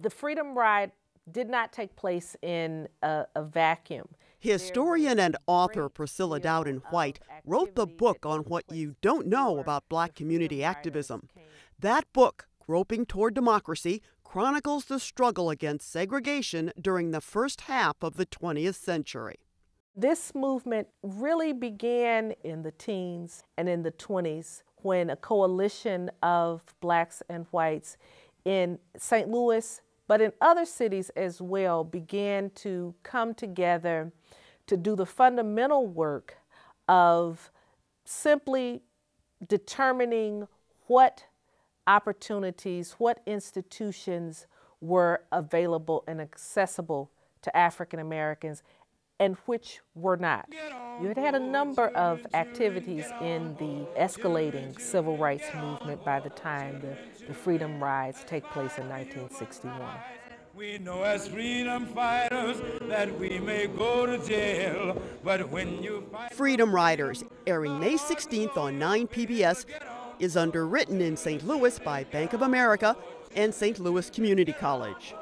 the Freedom Ride did not take place in a, a vacuum. Historian and author Priscilla Dowden White wrote the book on what you don't know about black community activism. That book, Groping Toward Democracy, chronicles the struggle against segregation during the first half of the 20th century. This movement really began in the teens and in the 20s when a coalition of blacks and whites in St. Louis, but in other cities as well, began to come together to do the fundamental work of simply determining what opportunities, what institutions were available and accessible to African Americans and which were not. You had had a number of activities in the escalating civil rights movement by the time the, the freedom rides take place in 1961. We know as freedom fighters that we may go to jail, but when you Freedom Riders, airing May 16th on 9 PBS, is underwritten in St. Louis by Bank of America and St. Louis Community College.